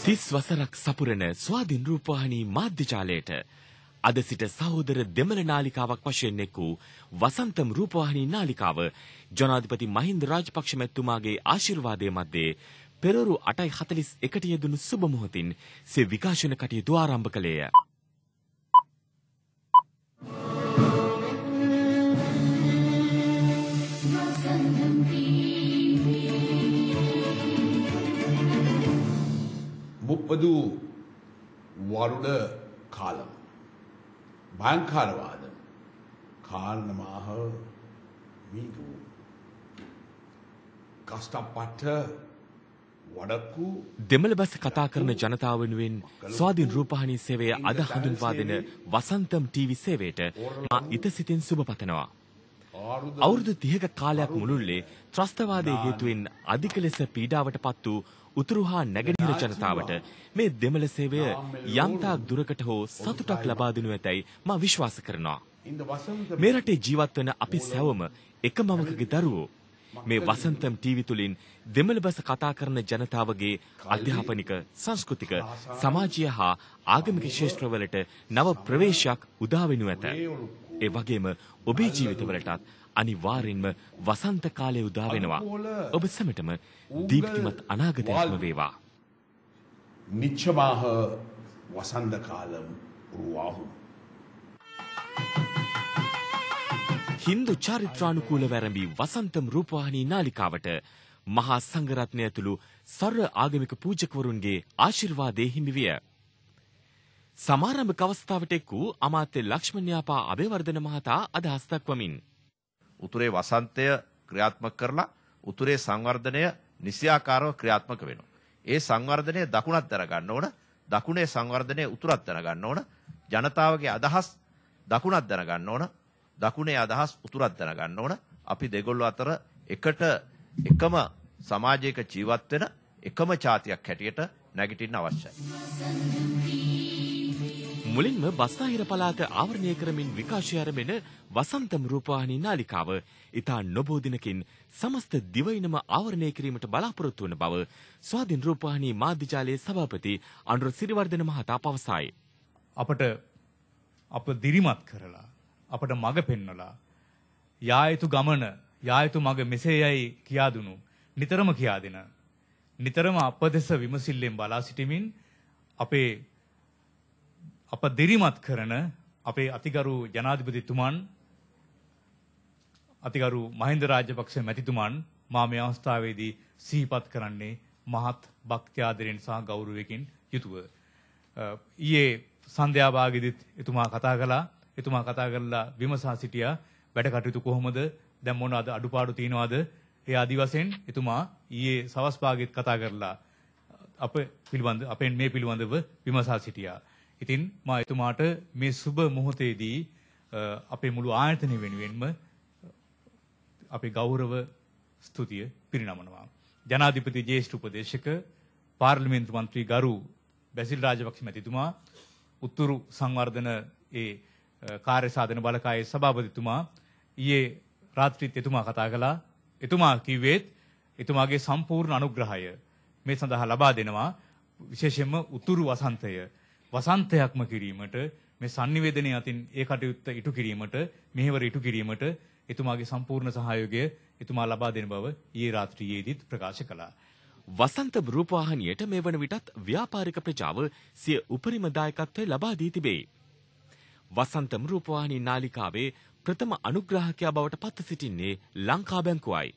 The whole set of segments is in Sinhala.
තිස් වසරක් සපුරන ස්වාධින් රූපවාහිනී මාධ්‍යජාලයට අද සිට සහෝදර දෙමළ නාලිකාවක් වශයෙන් එක් වූ වසන්තම් රූපවාහිනී නාලිකාව ජනාධිපති මහින්ද රාජපක්ෂ මැතිතුමාගේ ආශිර්වාදය මැද්දේ පෙරරු 8:41ට යෙදුණු සුබ මොහොතින් සේ විකාශන කටයුතු ආරම්භ කළේය. මොකද වරුඩ කාලම භයංකාරවාද කාරණමාහ මීගු කස්ටපට වඩක්කු දෙමළ බැස කතා කරන ජනතාව වෙනුවෙන් ස්වාධීන රූපවාහිනී සේවය අද හඳුන්වා දෙන වසන්තම් ටීවී සේවයට මා ඉතසිතින් සුබ පතනවා. අවුරුදු 30ක කාලයක් මුළුල්ලේ ත්‍රස්තවාදයේ හේතුවෙන් අධික ලෙස පීඩාවට පත් වූ උතුරු හා නැගෙනහිර ජනතාවට මේ දෙමළ සේවය යම්තාක් දුරකට හෝ සතුටක් ලබා දෙනු ඇතැයි මා විශ්වාස කරනවා. මේ රටේ ජීවත් වන අපි සැවම එකමමකගේ දරුවෝ මේ වසන්තම් ටීවී තුලින් දෙමළ බස කතා කරන ජනතාවගේ අධ්‍යාපනික සංස්කෘතික සමාජීය හා ආගමික ශේෂ්ත්‍රවලට නව ප්‍රවේශයක් උදා වෙනු ඇත. ඒ වගේම ඔබේ ජීවිතවලටත් අනිවාර්යෙන්ම වසන්ත කාලය උදා වෙනවා. ඔබ සැමටම දීප්තිමත් අනාගතයක්ම වේවා. නිච්චමාහ වසන්ත කාලම් රුවාහු හින්දු චාරිත්‍රානුකූල වැරඹී වසන්තම් රූපවාහිනී නාලිකාවට මහා සංඝරත්නය ඇතුළු සර්ව ආගමික පූජකවරුන්ගේ ආශිර්වාදයේ හිමි විය. සමාරම්භක අවස්ථාවට එක් වූ අමාත්‍ය ලක්ෂ්මණ්‍යාපා අබේවර්ධන මහතා අදහස් දක්වමින් උතුරේ වසන්තය ක්‍රියාත්මක කරලා උතුරේ සංවර්ධනය නිසියාකාරව ක්‍රියාත්මක වෙනවා. ඒ සංවර්ධනය දකුණත් දරගන්න ඕන, දකුණේ සංවර්ධනය උතුරත් දරගන්න ඕන, ජනතාවගේ අදහස් දකුණත් දරගන්න ඕන, දකුණේ අදහස් උතුරත් දරගන්න ඕන. අපි දෙගොල්ලෝ අතර එකට එකම සමාජයක ජීවත් වෙන එකම જાතියක් හැටියට නැගිටින්න අවශ්‍යයි. මුලින්ම බස්නාහිර පළාත ආවරණය කරමින් විකාශය ආරඹෙන වසන්තම් රූපවාහිනී නාලිකාව ඉතා නොබෝ දිනකින් සමස්ත දිවයිනම ආවරණය කිරීමට බලාපොරොත්තු වන බව ස්වාධීන රූපවාහිනී මාධ්‍ය ජාලයේ සභාපති අනුර සිරිවර්ධන මහතා පවසයි. අපට අප දිරිමත් කරලා අපට මඟ පෙන්වලා යා යුතු ගමන යා යුතු මඟ මෙසේයයි කියා දුණු නිතරම කියා දෙන නිතරම අප දෙස විමසිල්ලෙන් බලා සිටමින් අපේ අප දිරිමත් කරන අපේ අතිගරු ජනාධිපතිතුමන් අතිගරු මහින්ද රාජපක්ෂ මැතිතුමන් මා මේ අවස්ථාවේදී සිහිපත් කරන්නේ මහත් භක්තිආදරයෙන් සහ ගෞරවයෙන් යුතුව. ඊයේ සන්ධ්‍යා භාගෙදිත් එතුමා කතා කළා. එතුමා කතා කරලා විමසා සිටියා වැඩ කටයුතු කොහොමද? දැන් මොනවාද අඩුපාඩු තියෙනවද? ඒ ආදි වශයෙන් එතුමා ඊයේ සවස් භාගෙත් කතා කරලා අප පිළිබඳ අපෙන් මේ පිළිබඳව විමසා සිටියා. ඉතින් මා එතුමාට මේ සුබ මොහොතේදී අපේ මුළු ආයතනය වෙනුවෙන්ම අපේ ගෞරව ස්තුතිය පිරිනමනවා. ජනාධිපති ජ්‍යෙෂ්ඨ උපදේශක පාර්ලිමේන්තු මන්ත්‍රී ගරු බැසිල් රාජපක්ෂ මැතිතුමා උතුරු සංවර්ධන ඒ කාර්ය සාධන බලකායේ සභාපතිතුමා ඊයේ රාත්‍රීත් එතුමා කතා කළා. එතුමා කිව්වේත් එතුමාගේ සම්පූර්ණ අනුග්‍රහය මේ සඳහා ලබා දෙනවා විශේෂයෙන්ම උතුරු වසන්තය වසන්තයක්ම කිරීමට මේ sannivedanaya අතින් ඒ කටයුත්ත ඉටු කිරීමට මෙහෙවර ඉටු කිරීමට එතුමාගේ සම්පූර්ණ සහයෝගය එතුමා ලබා දෙන බව ඊයේ රාත්‍රියේදීත් ප්‍රකාශ කළා. වසන්ත රූපවාහිනියට මේ වන විටත් ව්‍යාපාරික ප්‍රජාව සිය උපරිම දායකත්වය ලබා දී තිබේ. වසන්ත රූපවාහිනී නාලිකාවේ ප්‍රථම අනුග්‍රාහකයා බවට පත් සිටින්නේ ලංකා බැංකුවයි.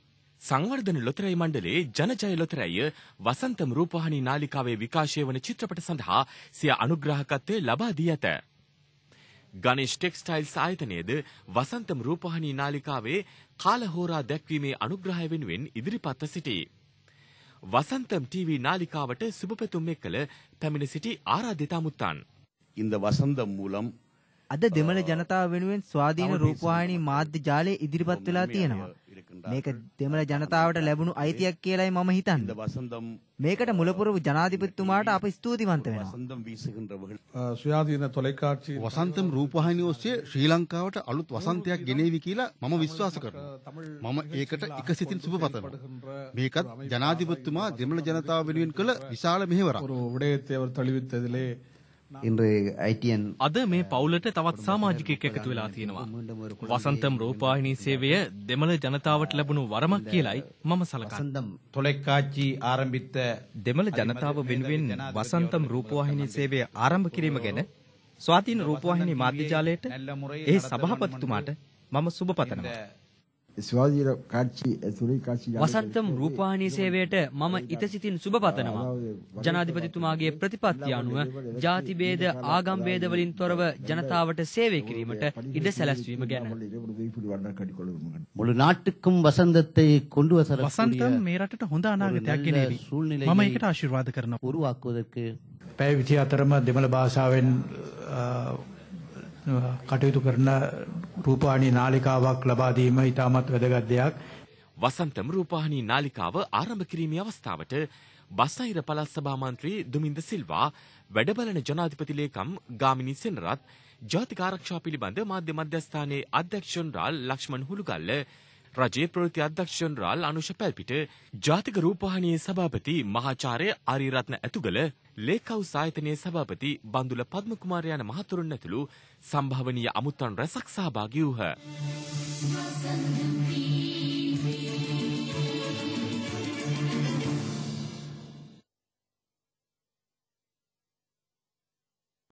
සංවර්ධන ලොතරැයි මණ්ඩලයේ ජනජය ලොතරැය වසන්තම් රූපවාහිනී නාලිකාවේ විකාශය වන චිත්‍රපට සඳහා සිය අනුග්‍රාහකත්වය ලබා දී ඇත. ගණේෂ් ටෙක්ස්ටයිල්ස් ආයතනයේද වසන්තම් රූපවාහිනී නාලිකාවේ කාලහෝරා දැක්වීමේ අනුග්‍රහය වෙනුවෙන් ඉදිරිපත් සිටී. වසන්තම් TV නාලිකාවට සුබපැතුම් එක්කල පැමිණ සිටි ආරාධිතා මුත්තන්. இந்த வசந்தம் மூலம் අද දෙමළ ජනතාව වෙනුවෙන් ස්වාධීන රූපවාහිනී මාධ්‍ය ජාලය ඉදිරිපත් වෙලා තියෙනවා. මේක දෙමළ ජනතාවට ලැබුණු අයිතියක් කියලායි මම හිතන්නේ. මේකට මුලපුරපු ජනාධිපතිතුමාට අප ස්තුතිවන්ත වෙනවා. සුයාදීන තොලකාච්චි වසන්තම් රූපවාහිනිය ඔස්සේ ශ්‍රී ලංකාවට අලුත් වසන්තයක් ගෙනේවි කියලා මම විශ්වාස කරනවා. මම ඒකට එකසිතින් සුබ පතනවා. මේකත් ජනාධිපතිතුමා දෙමළ ජනතාව වෙනුවෙන් කළ විශාල මෙහෙවරක්. இன்று ஐடிஎன் අද මේ පවුලට තවත් සමාජිකයෙක් එකතු වෙලා තියෙනවා. වසන්තම් රූපාහිනී සේවය දෙමළ ජනතාවට ලැබුණු වරමක් කියලයි මම සලකන්නේ. වසන්තම් தொலைக்காட்சி ආරම්භිත දෙමළ ජනතාව වෙනුවෙන් වසන්තම් රූපවාහිනී සේවය ආරම්භ කිරීම ගැන ස්වාතින රූපවාහිනී මාධ්‍ය ජාලයට එහි සභාපතිතුමාට මම සුබ පතනවා. වසන්තම් රූපවාහිනී සේවයට මම ඉතසිතින් සුබ පතනවා. ජනාධිපතිතුමාගේ ප්‍රතිපත්ති අනුව ජාතිභේද ආගම් භේද වලින් තොරව ජනතාවට සේවය කිරීමට ඉඩ සැලැස්වීම ගැන. මුළු නාට්‍යකම් වසන්තத்தை கொண்டு வர වසන්තම් මේ රටට හොඳ අනාගතයක් ගෙනේවි. මම ඒකට ආශිර්වාද කරනවා. උරුවාක්වදற்கு පැය 24ම දෙමළ භාෂාවෙන් කටයුතු කරන රූපවාහිනී නාලිකාවක් ලබා දීම ඉතාමත් වැදගත් දෙයක්. වසන්තම රූපවාහිනී නාලිකාව ආරම්භ කිරීමේ අවස්ථාවට බසෛර පළාත් සභා මන්ත්‍රී දුමින්ද සිල්වා වැඩබලන ජනාධිපති ලේකම් ගාමිණී සෙනරත් ජාතික ආරක්ෂා පිළිබඳ මාධ්‍ය මධ්‍යස්ථානයේ අධ්‍යක්ෂ ජනරාල් ලක්ෂ්මන් හුලුගල්ල රජයේ ප්‍රවෘත්ති අධ්‍යක්ෂ ජනරාල් අනුෂ පැල්පිට ජාතික රූපවාහිනියේ සභාපති මහාචාර්ය ආරියරත්න ඇතුගල ලේකව් සායතනයේ සභාපති බන්දුල පද්මකුමාර යන මහතුරුන් ඇතුළු සම්භාවනීය අමුත්තන් රැසක් සහභාගී වූහ.